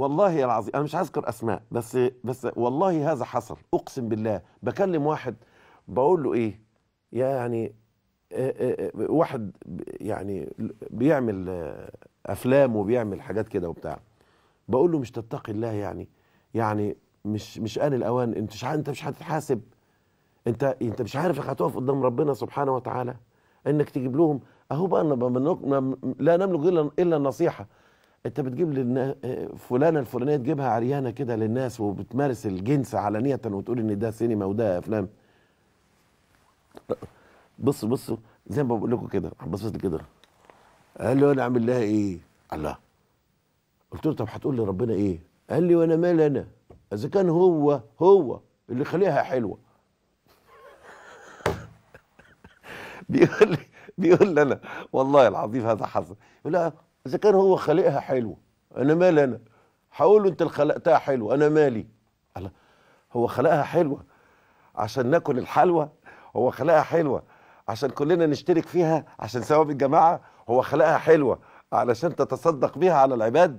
والله العظيم انا مش هذكر اسماء بس بس والله هذا حصل اقسم بالله بكلم واحد بقول له ايه يعني واحد يعني بيعمل افلام وبيعمل حاجات كده وبتاع بقول له مش تتقي الله يعني يعني مش مش ان الاوان انت مش انت مش هتتحاسب انت انت مش عارف هتقف قدام ربنا سبحانه وتعالى انك تجيب لهم اهو بقى لا نملك الا الا النصيحه انت بتجيب للنا فلانه الفلانيه تجيبها عريانه كده للناس وبتمارس الجنس علانيه وتقول ان ده سينما وده افلام بصوا بصوا زي ما بقول لكم كده بص بص كده قال لي وانا اعمل لها ايه؟ الله قلت له طب هتقول لربنا ايه؟ قال لي وانا مال انا اذا كان هو هو اللي خليها حلوه بيقول لي بيقول لي انا والله العظيم هذا حصل يقول لها اذا كان هو خلقها حلوه انا مالي انا هقول له انت اللي خلقتها حلوه انا مالي الله هو خلقها حلوه عشان ناكل الحلوى هو خلقها حلوه عشان كلنا نشترك فيها عشان ثواب الجماعه هو خلقها حلوه علشان تتصدق بيها على العباد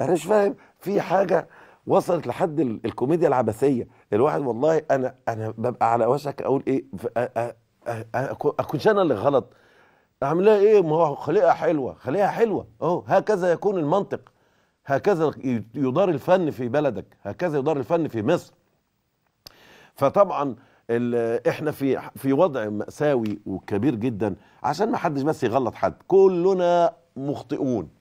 انا مش فاهم في حاجه وصلت لحد الكوميديا العبثيه الواحد والله انا انا ببقى على وشك اقول ايه اكونش انا اللي غلط اعملها ايه ما هو خلقها حلوه خليها حلوه اهو هكذا يكون المنطق هكذا يدار الفن في بلدك هكذا يدار الفن في مصر فطبعا احنا في في وضع مأساوي وكبير جدا عشان ما حدش بس يغلط حد كلنا مخطئون